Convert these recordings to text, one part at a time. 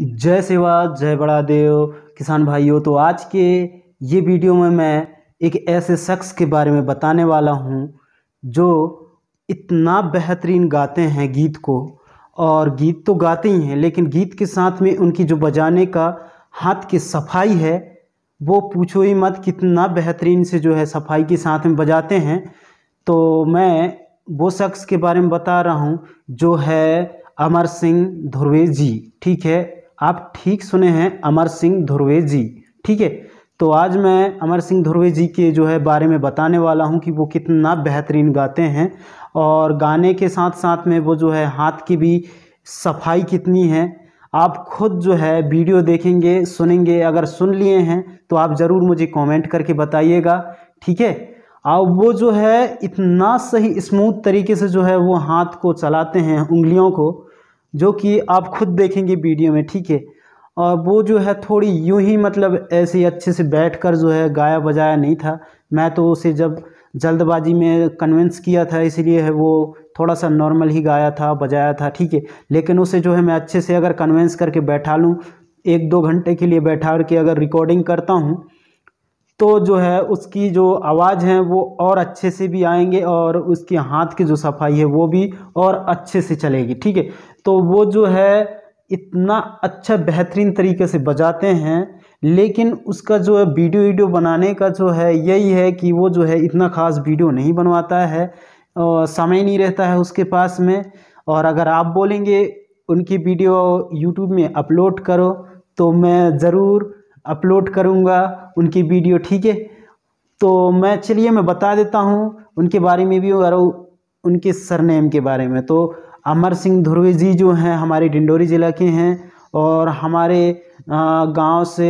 जय सेवा जय बड़ा देव किसान भाइयों तो आज के ये वीडियो में मैं एक ऐसे शख्स के बारे में बताने वाला हूँ जो इतना बेहतरीन गाते हैं गीत को और गीत तो गाते ही हैं लेकिन गीत के साथ में उनकी जो बजाने का हाथ की सफाई है वो पूछो ही मत कितना बेहतरीन से जो है सफाई के साथ में बजाते हैं तो मैं वो शख्स के बारे में बता रहा हूँ जो है अमर सिंह ध्रुवे जी ठीक है आप ठीक सुने हैं अमर सिंह ध्रुवे जी ठीक है तो आज मैं अमर सिंह ध्रुवे जी के जो है बारे में बताने वाला हूँ कि वो कितना बेहतरीन गाते हैं और गाने के साथ साथ में वो जो है हाथ की भी सफाई कितनी है आप खुद जो है वीडियो देखेंगे सुनेंगे अगर सुन लिए हैं तो आप ज़रूर मुझे कमेंट करके बताइएगा ठीक है और वो जो है इतना सही स्मूथ तरीके से जो है वो हाथ को चलाते हैं उंगलियों को जो कि आप खुद देखेंगे वीडियो में ठीक है और वो जो है थोड़ी यूं ही मतलब ऐसे अच्छे से बैठ कर जो है गाया बजाया नहीं था मैं तो उसे जब जल्दबाजी में कन्विंस किया था इसीलिए है वो थोड़ा सा नॉर्मल ही गाया था बजाया था ठीक है लेकिन उसे जो है मैं अच्छे से अगर कन्विंस करके बैठा लूँ एक दो घंटे के लिए बैठा के अगर रिकॉर्डिंग करता हूँ तो जो है उसकी जो आवाज़ है वो और अच्छे से भी आएंगे और उसके हाथ की जो सफाई है वो भी और अच्छे से चलेगी ठीक है तो वो जो है इतना अच्छा बेहतरीन तरीके से बजाते हैं लेकिन उसका जो है वीडियो वीडियो बनाने का जो है यही है कि वो जो है इतना ख़ास वीडियो नहीं बनवाता है और समय नहीं रहता है उसके पास में और अगर आप बोलेंगे उनकी वीडियो यूट्यूब में अपलोड करो तो मैं ज़रूर अपलोड करूँगा उनकी वीडियो ठीक है तो मैं चलिए मैं बता देता हूँ उनके बारे में भी और उनके सरनेम के बारे में तो अमर सिंह ध्रुव जी जो हैं हमारे डिंडोरी ज़िला के हैं और हमारे गांव से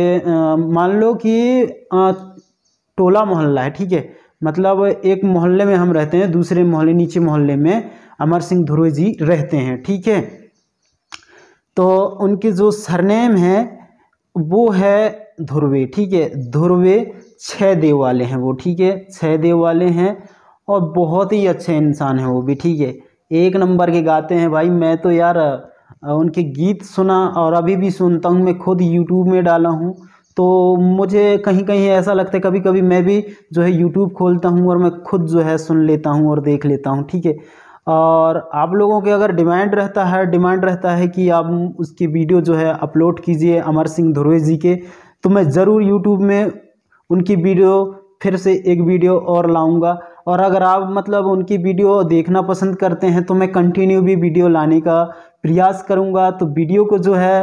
मान लो कि टोला मोहल्ला है ठीक है मतलब एक मोहल्ले में हम रहते हैं दूसरे मोहल्ले नीचे मोहल्ले में अमर सिंह ध्रुव जी रहते हैं ठीक है तो उनके जो सरनेम है वो है ध्रुवे ठीक है ध्रुवे छः देव वाले हैं वो ठीक है छः देव वाले हैं और बहुत ही अच्छे इंसान हैं वो भी ठीक है एक नंबर के गाते हैं भाई मैं तो यार उनके गीत सुना और अभी भी सुनता हूँ मैं खुद यूट्यूब में डाला हूँ तो मुझे कहीं कहीं ऐसा लगता है कभी कभी मैं भी जो है यूट्यूब खोलता हूँ और मैं खुद जो है सुन लेता हूँ और देख लेता हूँ ठीक है और आप लोगों के अगर डिमांड रहता है डिमांड रहता है कि आप उसकी वीडियो जो है अपलोड कीजिए अमर सिंह धुर्वे जी के तो मैं ज़रूर यूट्यूब में उनकी वीडियो फिर से एक वीडियो और लाऊँगा और अगर आप मतलब उनकी वीडियो देखना पसंद करते हैं तो मैं कंटिन्यू भी वीडियो लाने का प्रयास करूँगा तो वीडियो को जो है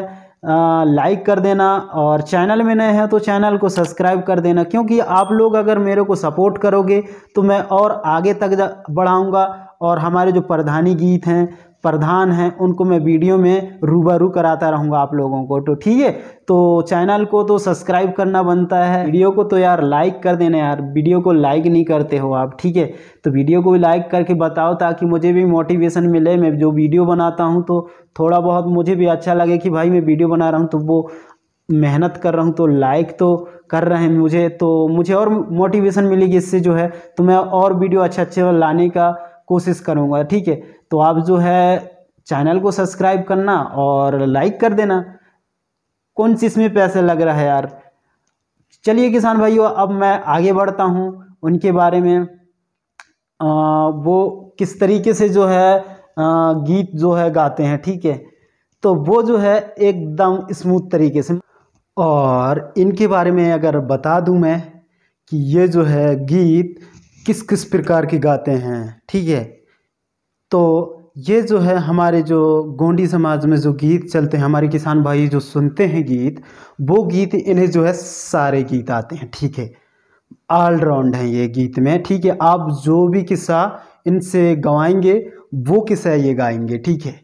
लाइक कर देना और चैनल में नए हैं तो चैनल को सब्सक्राइब कर देना क्योंकि आप लोग अगर मेरे को सपोर्ट करोगे तो मैं और आगे तक बढ़ाऊँगा और हमारे जो प्रधानी गीत हैं प्रधान हैं उनको मैं वीडियो में रूबरू कराता रहूँगा आप लोगों को तो ठीक है तो चैनल को तो सब्सक्राइब करना बनता है वीडियो को तो यार लाइक कर देना यार वीडियो को लाइक नहीं करते हो आप ठीक है तो वीडियो को भी लाइक करके बताओ ताकि मुझे भी मोटिवेशन मिले मैं जो वीडियो बनाता हूँ तो थोड़ा बहुत मुझे भी अच्छा लगे कि भाई मैं वीडियो बना रहा हूँ तो वो मेहनत कर रहा हूँ तो लाइक तो कर रहे हैं मुझे तो मुझे और मोटिवेशन मिलेगी इससे जो है तो मैं और वीडियो अच्छे अच्छे लाने का कोशिश करूँगा ठीक है तो आप जो है चैनल को सब्सक्राइब करना और लाइक कर देना कौन चीज़ में पैसे लग रहा है यार चलिए किसान भाइयों अब मैं आगे बढ़ता हूँ उनके बारे में आ, वो किस तरीके से जो है आ, गीत जो है गाते हैं ठीक है तो वो जो है एकदम स्मूथ तरीके से और इनके बारे में अगर बता दूं मैं कि ये जो है गीत किस किस प्रकार के गाते हैं ठीक है तो ये जो है हमारे जो गोंडी समाज में जो गीत चलते हैं हमारे किसान भाई जो सुनते हैं गीत वो गीत इन्हें जो है सारे गीत आते हैं ठीक है ऑलराउंड हैं ये गीत में ठीक है आप जो भी किस्सा इनसे गवाएंगे वो किस्सा ये गाएंगे ठीक है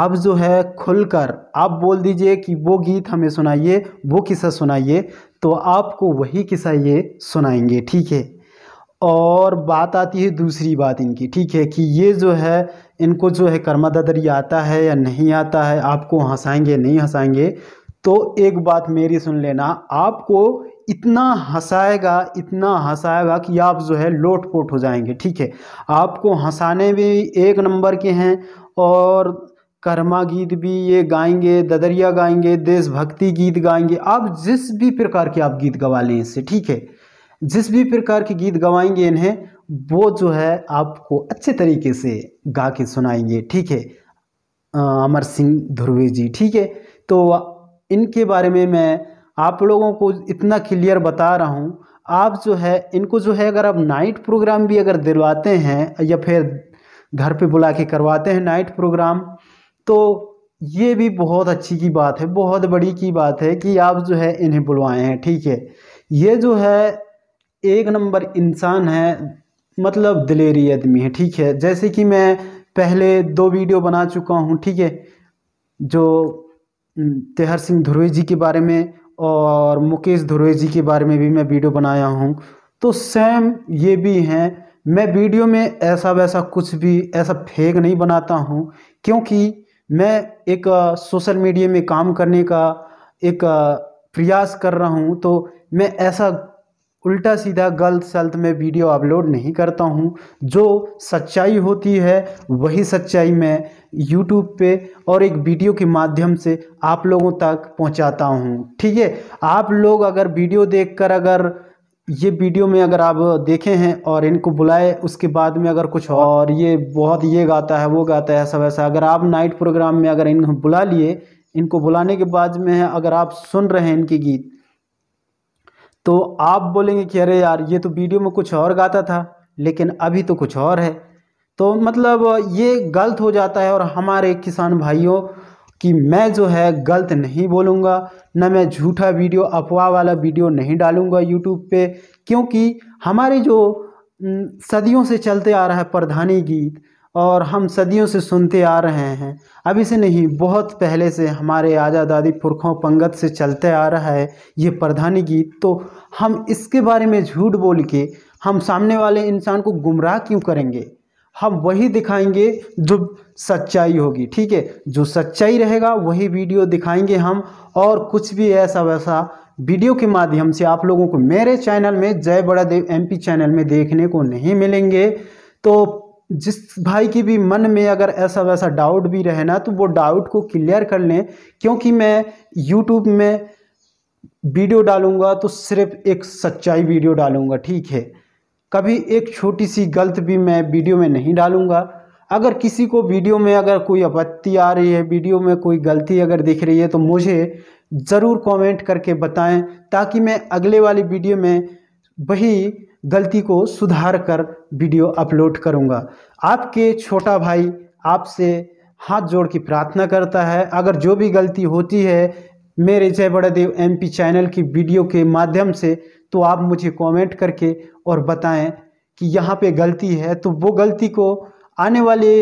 आप जो है खुलकर आप बोल दीजिए कि वो गीत हमें सुनाइए वो किस्सा सुनाइए तो आपको वही किस्सा ये सुनाएंगे ठीक है और बात आती है दूसरी बात इनकी ठीक है कि ये जो है इनको जो है कर्मा ददरी आता है या नहीं आता है आपको हंसाएंगे नहीं हंसाएंगे तो एक बात मेरी सुन लेना आपको इतना हंसाएगा इतना हंसाएगा कि आप जो है लोटपोट हो जाएंगे ठीक है आपको हंसाने भी एक नंबर के हैं और कर्मा गीत भी ये गाएंगे ददरिया गाएंगे देशभक्ति गीत गाएंगे आप जिस भी प्रकार के आप गीत गवा लें इससे ठीक है जिस भी प्रकार के गीत गवाएंगे इन्हें वो जो है आपको अच्छे तरीके से गा के सुनाएंगे ठीक है अमर सिंह ध्रुवी जी ठीक है तो इनके बारे में मैं आप लोगों को इतना क्लियर बता रहा हूँ आप जो है इनको जो है अगर आप नाइट प्रोग्राम भी अगर दिलवाते हैं या फिर घर पे बुला के करवाते हैं नाइट प्रोग्राम तो ये भी बहुत अच्छी की बात है बहुत बड़ी की बात है कि आप जो है इन्हें बुलवाएं हैं ठीक है ये जो है एक नंबर इंसान है मतलब दिलेरी आदमी है ठीक है जैसे कि मैं पहले दो वीडियो बना चुका हूँ ठीक है जो तेहर सिंह ध्रुवे जी के बारे में और मुकेश ध्रुवे जी के बारे में भी मैं वीडियो बनाया हूँ तो सेम ये भी हैं मैं वीडियो में ऐसा वैसा कुछ भी ऐसा फेक नहीं बनाता हूँ क्योंकि मैं एक सोशल मीडिया में काम करने का एक प्रयास कर रहा हूँ तो मैं ऐसा उल्टा सीधा गलत सलत में वीडियो अपलोड नहीं करता हूँ जो सच्चाई होती है वही सच्चाई मैं यूट्यूब पे और एक वीडियो के माध्यम से आप लोगों तक पहुँचाता हूँ ठीक है आप लोग अगर वीडियो देखकर अगर ये वीडियो में अगर आप देखे हैं और इनको बुलाए उसके बाद में अगर कुछ और ये बहुत ये गाता है वो गाता है सब ऐसा अगर आप नाइट प्रोग्राम में अगर इनको बुला लिए इनको बुलाने के बाद में अगर आप सुन रहे हैं इनके गीत तो आप बोलेंगे कि अरे यार ये तो वीडियो में कुछ और गाता था लेकिन अभी तो कुछ और है तो मतलब ये गलत हो जाता है और हमारे किसान भाइयों कि मैं जो है गलत नहीं बोलूँगा ना मैं झूठा वीडियो अफवाह वाला वीडियो नहीं डालूँगा यूट्यूब पे क्योंकि हमारे जो सदियों से चलते आ रहा है प्रधानी गीत और हम सदियों से सुनते आ रहे हैं अभी से नहीं बहुत पहले से हमारे आजा दादी पुरखों पंगत से चलते आ रहा है ये प्रधानी गीत तो हम इसके बारे में झूठ बोल के हम सामने वाले इंसान को गुमराह क्यों करेंगे हम वही दिखाएंगे जो सच्चाई होगी ठीक है जो सच्चाई रहेगा वही वीडियो दिखाएंगे हम और कुछ भी ऐसा वैसा वीडियो के माध्यम से आप लोगों को मेरे चैनल में जय बड़ा देव एम चैनल में देखने को नहीं मिलेंगे तो जिस भाई की भी मन में अगर ऐसा वैसा डाउट भी रहे ना तो वो डाउट को क्लियर कर लें क्योंकि मैं यूट्यूब में वीडियो डालूँगा तो सिर्फ एक सच्चाई वीडियो डालूँगा ठीक है कभी एक छोटी सी गलत भी मैं वीडियो में नहीं डालूँगा अगर किसी को वीडियो में अगर कोई आपत्ति आ रही है वीडियो में कोई गलती अगर दिख रही है तो मुझे ज़रूर कमेंट करके बताएं ताकि मैं अगले वाली वीडियो में वही गलती को सुधार कर वीडियो अपलोड करूँगा आपके छोटा भाई आपसे हाथ जोड़ के प्रार्थना करता है अगर जो भी गलती होती है मेरे जय बड़ादेव एमपी चैनल की वीडियो के माध्यम से तो आप मुझे कमेंट करके और बताएं कि यहाँ पे गलती है तो वो गलती को आने वाले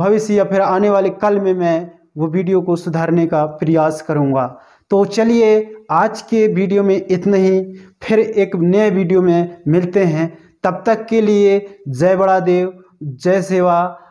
भविष्य या फिर आने वाले कल में मैं वो वीडियो को सुधारने का प्रयास करूँगा तो चलिए आज के वीडियो में इतना ही फिर एक नए वीडियो में मिलते हैं तब तक के लिए जय बड़ा देव जय सेवा